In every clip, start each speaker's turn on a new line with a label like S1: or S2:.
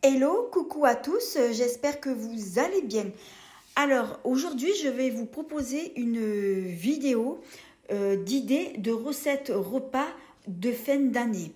S1: Hello, coucou à tous, euh, j'espère que vous allez bien. Alors aujourd'hui je vais vous proposer une vidéo euh, d'idées de recettes repas de fin d'année.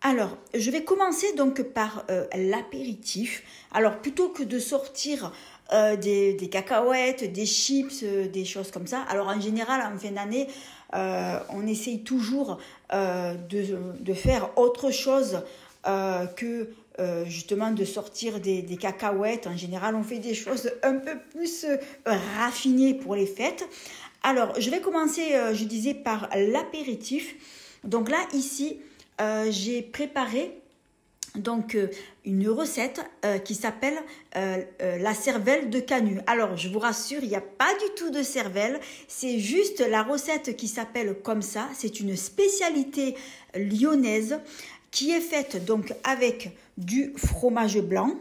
S1: Alors, je vais commencer donc par euh, l'apéritif. Alors, plutôt que de sortir des, cacahuètes, des chips, des choses comme ça, alors en général, en fin d'année, on essaye toujours de, faire autre chose euh, que euh, justement de sortir des, cacahuètes. En général, on fait des choses un peu plus euh, raffinées pour les fêtes. Alors, je vais commencer, je disais, par l'apéritif. Donc là, ici, j'ai préparé donc une recette qui s'appelle la cervelle de canut. Alors je vous rassure, il n'y a pas du tout de cervelle, c'est juste la recette qui s'appelle comme ça, c'est une spécialité lyonnaise qui est faite donc avec du fromage blanc.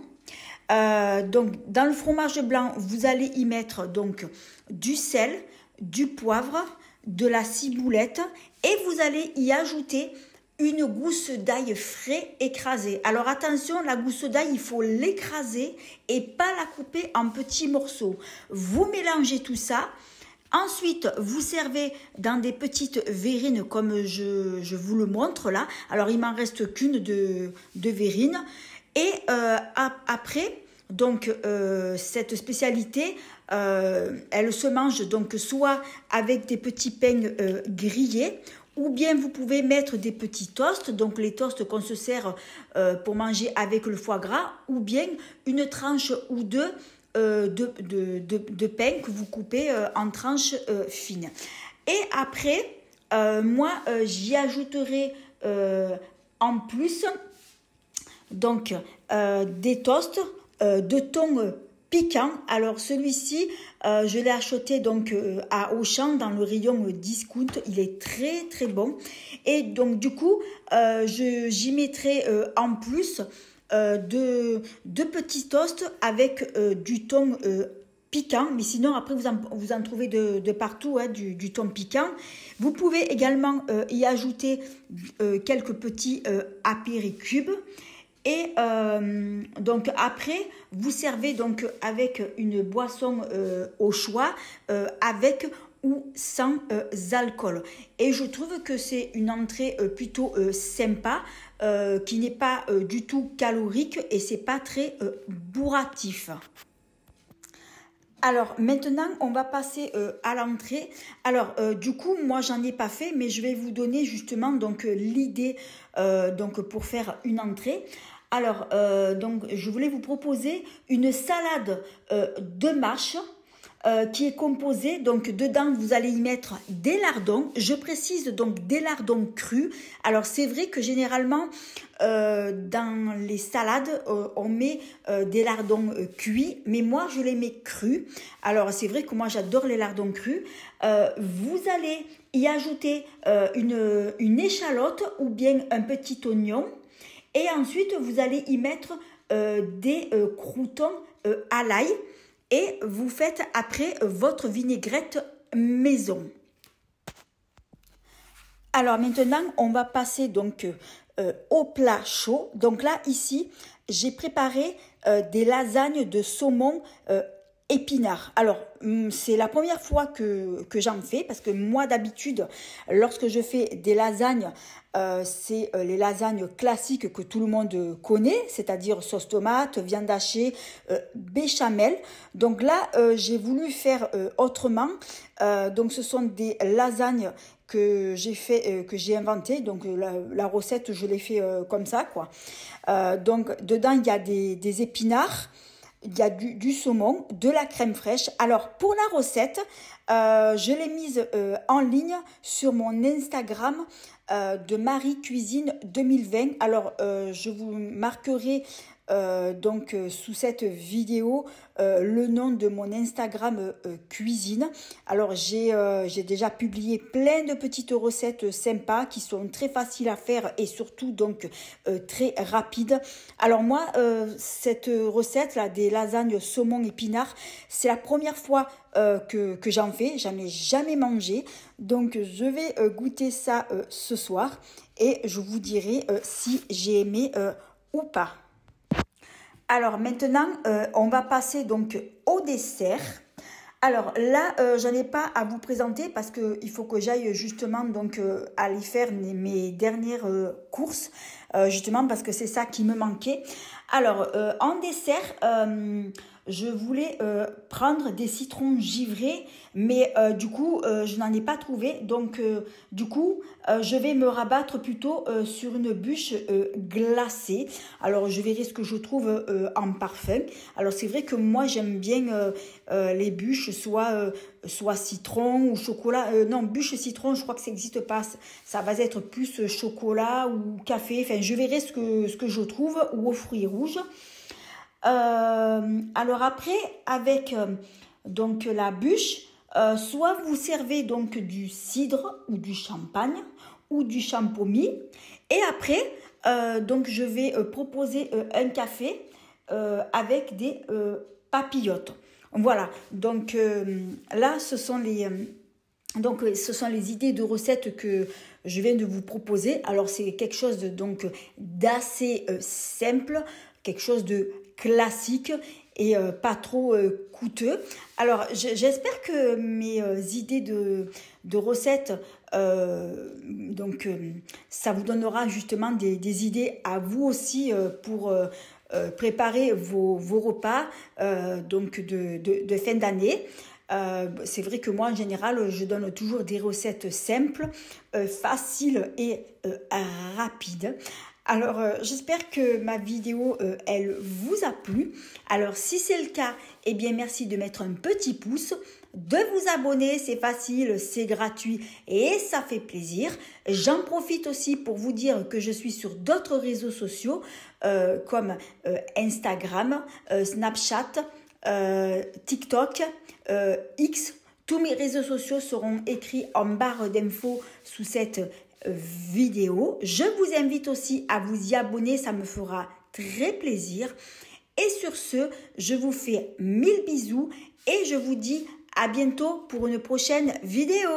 S1: Euh, donc dans le fromage blanc, vous allez y mettre donc du sel, du poivre, de la ciboulette et vous allez y ajouter une gousse d'ail frais écrasée. Alors attention, la gousse d'ail, il faut l'écraser et pas la couper en petits morceaux. Vous mélangez tout ça Ensuite, vous servez dans des petites vérines comme je, vous le montre là. Alors, il m'en reste qu'une de, de Et euh, après, donc, euh, cette spécialité, euh, elle se mange donc soit avec des petits pains grillés ou bien vous pouvez mettre des petits toasts, donc les toasts qu'on se sert pour manger avec le foie gras, ou bien une tranche ou deux euh, de, de, pain que vous coupez euh, en tranches euh, fines. Et après, moi, j'y ajouterai en plus donc des toasts de thon piquant. Alors celui-ci, je l'ai acheté donc à Auchan dans le rayon discount. Il est très très bon. Et donc du coup, j'y mettrai en plus euh, de deux, petits toasts avec euh, du thon euh, piquant, mais sinon après vous en, vous en trouvez de, partout hein, du, thon piquant. Vous pouvez également y ajouter quelques petits cubes Et donc après, vous servez donc avec une boisson au choix, avec ou sans euh, alcool. Et je trouve que c'est une entrée euh, plutôt euh, sympa, qui n'est pas du tout calorique et c'est pas très bourratif. Alors maintenant, on va passer à l'entrée. Alors du coup, moi j'en ai pas fait, mais je vais vous donner justement donc l'idée donc pour faire une entrée. Alors donc je voulais vous proposer une salade de marche euh, qui est composé, donc dedans vous allez y mettre des lardons, je précise donc des lardons crus. Alors c'est vrai que généralement euh, dans les salades euh, on met des lardons cuits, mais moi je les mets crus. Alors c'est vrai que moi j'adore les lardons crus. vous allez y ajouter une, une échalote ou bien un petit oignon et ensuite vous allez y mettre des croutons à l'ail et vous faites après votre vinaigrette maison. Alors maintenant, on va passer donc euh, au plat chaud. Donc là, ici, j'ai préparé euh, des lasagnes de saumon euh, Épinards. Alors, hum, c'est la première fois que, j'en fais parce que moi, d'habitude, lorsque je fais des lasagnes, euh, c'est euh, les lasagnes classiques que tout le monde connaît, c'est-à-dire sauce tomate, viande hachée, euh, béchamel. Donc là, j'ai voulu faire autrement. donc, ce sont des lasagnes que j'ai fait que j'ai inventé donc la, recette je l'ai fait comme ça quoi donc dedans il y a des épinards il y a du, saumon, de la crème fraîche. Alors pour la recette, euh, je l'ai mise euh, en ligne sur mon Instagram euh, de Marie Cuisine 2020. Alors, euh, je vous marquerai euh, donc sous cette vidéo le nom de mon Instagram cuisine. Alors j'ai déjà publié plein de petites recettes sympas qui sont très faciles à faire et surtout donc très rapides. Alors moi cette recette là des lasagnes saumon épinard, c'est la première fois euh, que, j'en fais. J'en ai jamais mangé. Donc je vais euh, goûter ça euh, ce soir et je vous dirai si j'ai aimé ou pas. Alors maintenant, on va passer donc au dessert. Alors là, je n'en ai pas à vous présenter parce qu'il faut que j'aille justement donc aller faire mes dernières courses, justement parce que c'est ça qui me manquait. Alors en dessert, je voulais euh, prendre des citrons givrés, mais euh, du coup, euh, je n'en ai pas trouvé. Donc, du coup, je vais me rabattre plutôt sur une bûche glacée. Alors, je verrai ce que je trouve en parfum. Alors, c'est vrai que moi, j'aime bien les bûches, soit, soit citron ou chocolat. non, bûche citron, je crois que ça n'existe pas. Ça va être plus chocolat ou café. Enfin, je verrai ce que, ce que je trouve ou aux fruits rouges. Euh, alors après, avec euh, donc la bûche, euh, soit vous servez donc du cidre ou du champagne ou du champomis. Et après, donc je vais proposer un café avec des papillotes. Voilà. Donc là, ce sont les donc, ce sont les idées de recettes que je viens de vous proposer. Alors, c'est quelque chose donc d'assez simple, quelque chose de classique et euh, pas trop euh, coûteux. Alors j'espère que mes euh, idées de, recettes, donc ça vous donnera justement des, idées à vous aussi pour préparer vos, vos repas donc de, fin d'année. c'est vrai que moi en général je donne toujours des recettes simples, faciles et rapides. Alors euh, j'espère que ma vidéo, euh, elle vous a plu. Alors si c'est le cas, eh bien merci de mettre un petit pouce, de vous abonner, c'est facile, c'est gratuit et ça fait plaisir. J'en profite aussi pour vous dire que je suis sur d'autres réseaux sociaux euh, comme Instagram, Snapchat, TikTok, X. Tous mes réseaux sociaux seront écrits en barre d'infos sous cette vidéo. Je vous invite aussi à vous y abonner, ça me fera très plaisir. Et sur ce, je vous fais mille bisous et je vous dis à bientôt pour une prochaine vidéo.